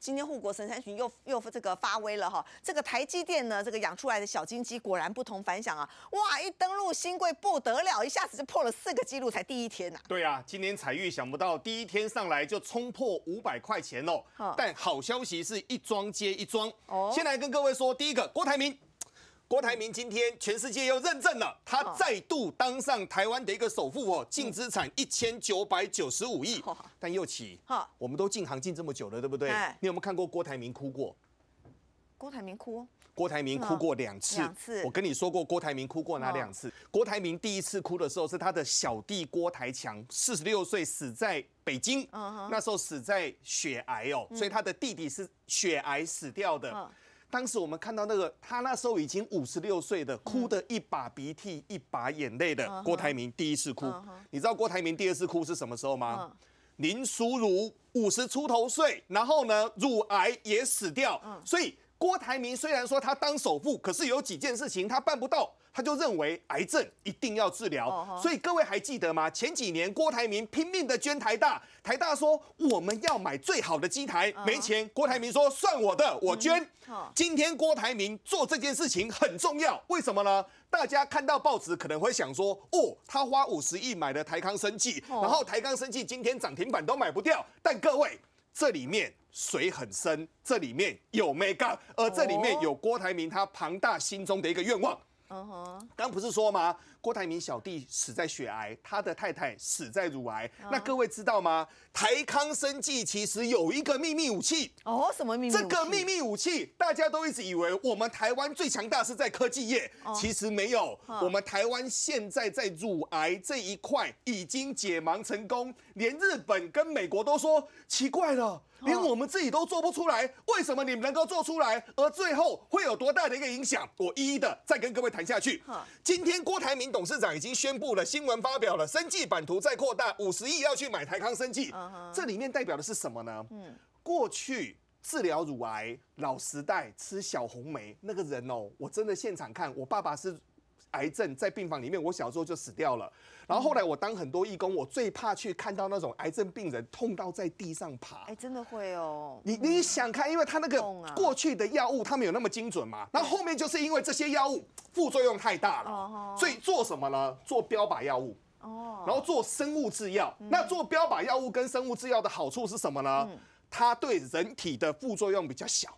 今天护国神山群又又这个发威了哈，这个台积电呢，这个养出来的小金鸡果然不同凡响啊！哇，一登录新贵不得了，一下子就破了四个记录，才第一天呐。对啊，今天彩玉想不到第一天上来就冲破五百块钱哦。但好消息是一桩接一桩，先来跟各位说第一个郭台铭。郭台铭今天全世界又认证了，他再度当上台湾的一个首富哦，净资产一千九百九十五亿，但又起。哈，我们都进行进这么久了，对不对？你有没有看过郭台铭哭过？郭台铭哭？郭台铭哭过两次。两次。我跟你说过，郭台铭哭过哪两次？郭台铭第一次哭的时候是他的小弟郭台强，四十六岁死在北京，那时候死在血癌哦，所以他的弟弟是血癌死掉的。当时我们看到那个，他那时候已经五十六岁的，哭的一把鼻涕一把眼泪的郭台铭第一次哭。你知道郭台铭第二次哭是什么时候吗？林淑如五十出头岁，然后呢，乳癌也死掉，所以。郭台铭虽然说他当首富，可是有几件事情他办不到，他就认为癌症一定要治疗。所以各位还记得吗？前几年郭台铭拼命的捐台大，台大说我们要买最好的机台，没钱。郭台铭说算我的，我捐。今天郭台铭做这件事情很重要，为什么呢？大家看到报纸可能会想说，哦，他花五十亿买的台康生技，然后台康生技今天涨停板都买不掉。但各位。这里面水很深，这里面有 mega，而这里面有郭台铭他庞大心中的一个愿望。哼，刚不是说吗？郭台铭小弟死在血癌，他的太太死在乳癌。那各位知道吗？台康生技其实有一个秘密武器哦，什么秘？密这个秘密武器大家都一直以为我们台湾最强大是在科技业，其实没有。我们台湾现在在乳癌这一块已经解盲成功，连日本跟美国都说奇怪了，连我们自己都做不出来，为什么你们能够做出来？而最后会有多大的一个影响？我一一的再跟各位谈。下去。今天郭台铭董事长已经宣布了，新闻发表了，生计版图再扩大五十亿要去买台康生计。这里面代表的是什么呢？嗯，过去治疗乳癌老时代吃小红梅那个人哦，我真的现场看我爸爸是。癌症在病房里面，我小时候就死掉了。然后后来我当很多义工，我最怕去看到那种癌症病人痛到在地上爬。哎，真的会哦。你你想看，因为他那个过去的药物，他没有那么精准嘛。那后面就是因为这些药物副作用太大了，所以做什么呢？做标靶药物哦，然后做生物制药。那做标靶药物跟生物制药的好处是什么呢？它对人体的副作用比较小。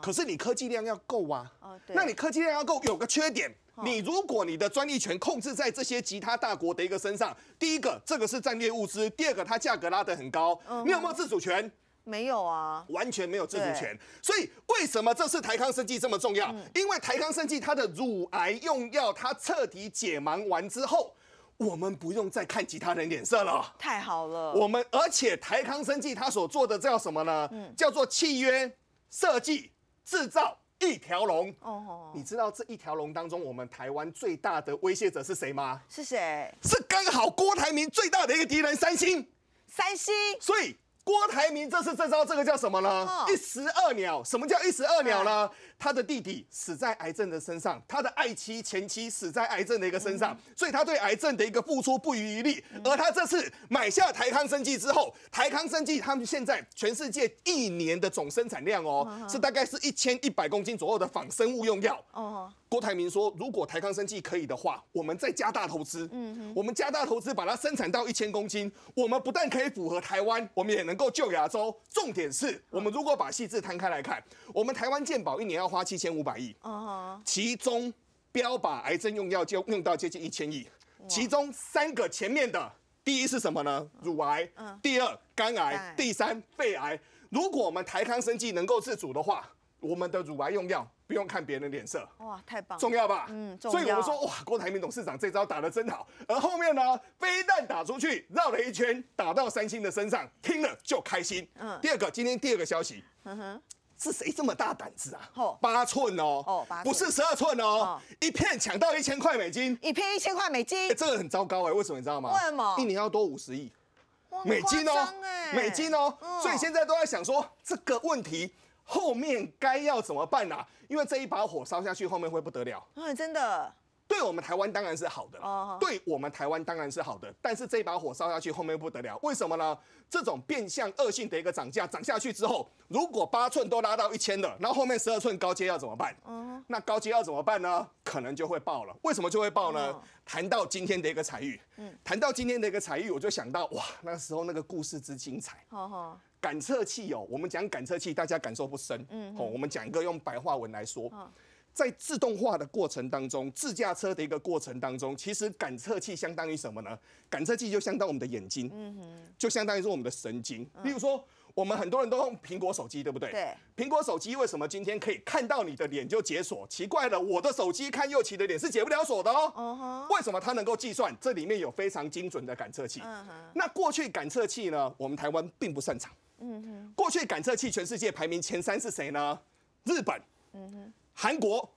可是你科技量要够啊。那你科技量要够，有个缺点。你如果你的专利权控制在这些其他大国的一个身上，第一个，这个是战略物资；，第二个，它价格拉得很高。你有没有自主权？没有啊，完全没有自主权。所以为什么这次台康生技这么重要？因为台康生技它的乳癌用药，它彻底解盲完之后，我们不用再看其他人脸色了。太好了。我们而且台康生技它所做的叫什么呢？叫做契约设计制造。一条龙哦，你知道这一条龙当中，我们台湾最大的威胁者是谁吗？是谁？是刚好郭台铭最大的一个敌人，三星。三星。所以郭台铭这次这招，这个叫什么呢？一石二鸟。什么叫一石二鸟呢？他的弟弟死在癌症的身上，他的爱妻前妻死在癌症的一个身上，所以他对癌症的一个付出不遗余力。而他这次买下台康生技之后，台康生技他们现在全世界一年的总生产量哦，是大概是一千一百公斤左右的仿生物用药。哦，郭台铭说，如果台康生技可以的话，我们再加大投资。嗯嗯，我们加大投资把它生产到一千公斤，我们不但可以符合台湾，我们也能够救亚洲。重点是我们如果把细致摊开来看，我们台湾健保一年要。花七千五百亿，哦，其中标靶癌症用药就用到接近一千亿，其中三个前面的，第一是什么呢？乳癌，第二肝癌，第三肺癌。如果我们台康生技能够自主的话，我们的乳癌用药不用看别人脸色，哇，太棒，重要吧？嗯，所以我们说，哇，郭台铭董事长这招打的真好。而后面呢，非但打出去，绕了一圈，打到三星的身上，听了就开心。嗯，第二个，今天第二个消息，嗯哼。是谁这么大胆子啊？八寸哦，不是十二寸哦，一片抢到一千块美金，一片一千块美金，这个很糟糕哎，为什么你知道吗？为什么？一年要多五十亿美金哦，美金哦，所以现在都在想说这个问题后面该要怎么办啊？因为这一把火烧下去，后面会不得了。嗯，真的。对我们台湾当然是好的，对我们台湾当然是好的。但是这一把火烧下去，后面不得了。为什么呢？这种变相恶性的一个涨价，涨下去之后，如果八寸都拉到一千了，那后面十二寸高阶要怎么办？哦、那高阶要怎么办呢？可能就会爆了。为什么就会爆呢？谈到今天的一个彩玉，嗯，谈到今天的一个彩玉，我就想到哇，那时候那个故事之精彩。好好，感测器哦，我们讲感测器，大家感受不深。嗯，好，我们讲一个用白话文来说。在自动化的过程当中，自驾车的一个过程当中，其实感测器相当于什么呢？感测器就相当于我们的眼睛，嗯哼，就相当于是我们的神经。例如说，我们很多人都用苹果手机，对不对？对。苹果手机为什么今天可以看到你的脸就解锁？奇怪了，我的手机看右旗的脸是解不了锁的哦。哦为什么它能够计算？这里面有非常精准的感测器。嗯哼。那过去感测器呢？我们台湾并不擅长。嗯哼。过去感测器全世界排名前三是谁呢？日本。嗯哼。韩国、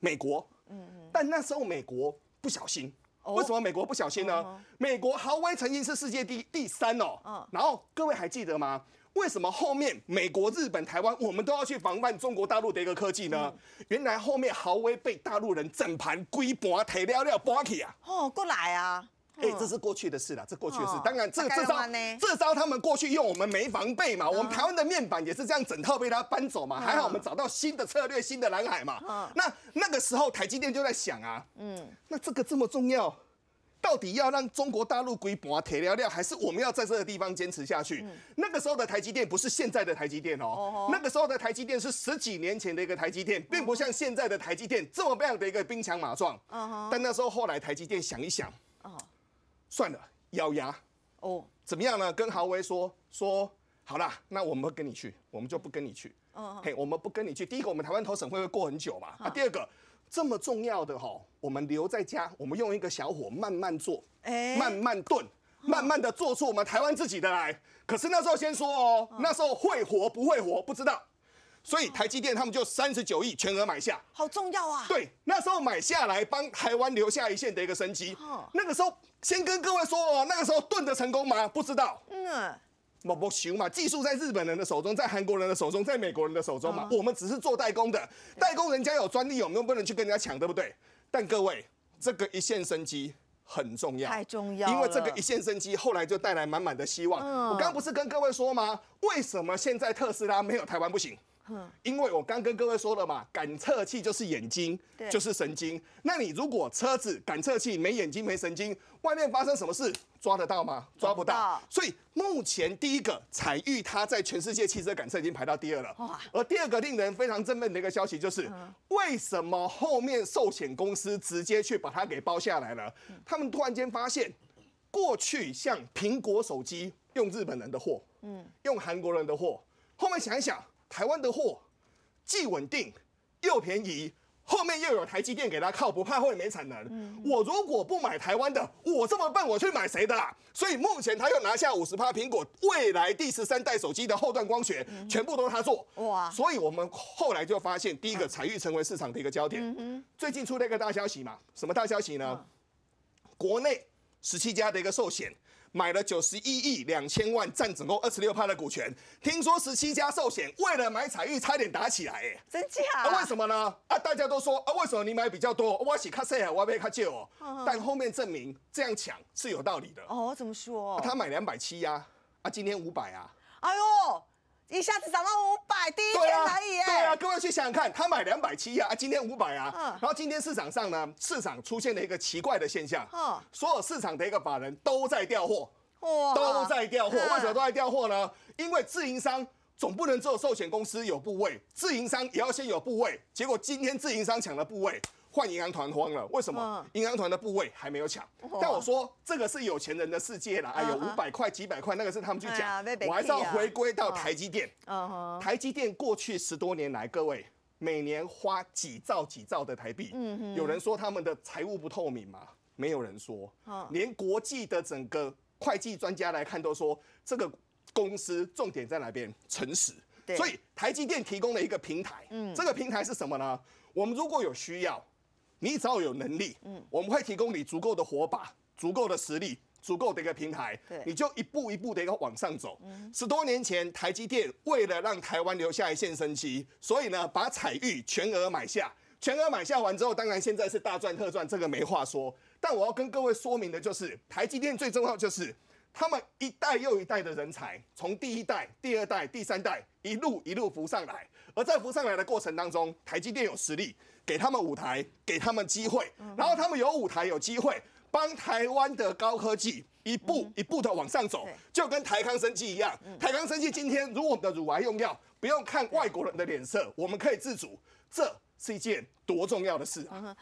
美国，嗯，但那时候美国不小心，为什么美国不小心呢？美国豪威曾经是世界第第三哦，嗯，然后各位还记得吗？为什么后面美国、日本、台湾，我们都要去防范中国大陆的一个科技呢？原来后面豪威被大陆人整盘、规盘、提了了搬去啊，哦，过来啊。哎，这是过去的事了，这过去的事，当然这这招这招他们过去用，我们没防备嘛。我们台湾的面板也是这样整套被他搬走嘛。还好我们找到新的策略，新的蓝海嘛。那那个时候台积电就在想啊，嗯，那这个这么重要，到底要让中国大陆鬼模啊铁料掉，还是我们要在这个地方坚持下去？那个时候的台积电不是现在的台积电哦，那个时候的台积电是十几年前的一个台积电，并不像现在的台积电这么样的一个兵强马壮。但那时候后来台积电想一想，哦。算了，咬牙哦，怎么样呢？跟豪威说说好啦，那我们不跟你去，我们就不跟你去。嗯，嘿，我们不跟你去。第一个，我们台湾投审会会过很久嘛。啊，第二个，这么重要的哈，我们留在家，我们用一个小火慢慢做，慢慢炖，慢慢的做出我们台湾自己的来。可是那时候先说哦，那时候会活不会活不知道。所以台积电他们就三十九亿全额买下，好重要啊！对，那时候买下来帮台湾留下一线的一个生机。那个时候先跟各位说，那个时候盾的成功吗？不知道。嗯，我某行嘛，技术在日本人的手中，在韩国人的手中，在美国人的手中嘛，我们只是做代工的，代工人家有专利，我们又不能去跟人家抢，对不对？但各位，这个一线生机很重要，太重要，因为这个一线生机后来就带来满满的希望。我刚不是跟各位说吗？为什么现在特斯拉没有台湾不行？嗯，因为我刚跟各位说了嘛，感测器就是眼睛，就是神经。那你如果车子感测器没眼睛没神经，外面发生什么事抓得到吗？抓不到。所以目前第一个采玉它在全世界汽车感测已经排到第二了。而第二个令人非常振奋的一个消息就是，为什么后面寿险公司直接去把它给包下来了？他们突然间发现，过去像苹果手机用日本人的货，嗯，用韩国人的货，后面想一想。台湾的货既稳定又便宜，后面又有台积电给他靠，不怕会没产能。我如果不买台湾的，我这么笨，我去买谁的？啦？所以目前他又拿下五十趴苹果未来第十三代手机的后段光学，全部都是他做哇。所以我们后来就发现，第一个彩育成为市场的一个焦点。最近出了一个大消息嘛？什么大消息呢？国内。十七家的一个寿险买了九十一亿两千万，占总共二十六趴的股权。听说十七家寿险为了买彩玉差点打起来，哎，真假？啊，为什么呢？啊，大家都说啊，为什么你买比较多？我洗看谁啊，我爱看 j o 哦。但后面证明这样抢是有道理的。哦，怎么说？他买两百七呀，啊，今天五百啊。哎呦。一下子涨到五百，第一天可以耶！对啊，各位去想想看，他买两百七啊，啊，今天五百啊，然后今天市场上呢，市场出现了一个奇怪的现象，所有市场的一个法人都在调货，都在调货。为什么都在调货呢？因为自营商总不能只有寿险公司有部位，自营商也要先有部位。结果今天自营商抢了部位。换银行团慌了，为什么？银行团的部位还没有抢，但我说这个是有钱人的世界啦，哎，有五百块、几百块，那个是他们去抢。我还是要回归到台积电。哦，台积电过去十多年来，各位每年花几兆、几兆的台币。有人说他们的财务不透明嘛，没有人说。连国际的整个会计专家来看，都说这个公司重点在哪边？诚实。所以台积电提供了一个平台，这个平台是什么呢？我们如果有需要。你只要有能力，嗯，我们会提供你足够的火把、足够的实力、足够的一个平台，对，你就一步一步的一个往上走。十多年前，台积电为了让台湾留下一线生机，所以呢，把彩玉全额买下，全额买下完之后，当然现在是大赚特赚，这个没话说。但我要跟各位说明的就是，台积电最重要就是他们一代又一代的人才，从第一代、第二代、第三代一路一路浮上来。而在浮上来的过程当中，台积电有实力给他们舞台，给他们机会，然后他们有舞台、有机会，帮台湾的高科技一步一步的往上走，就跟台康生技一样。台康生技今天，如果我们的乳癌用药不用看外国人的脸色，我们可以自主，这是一件多重要的事。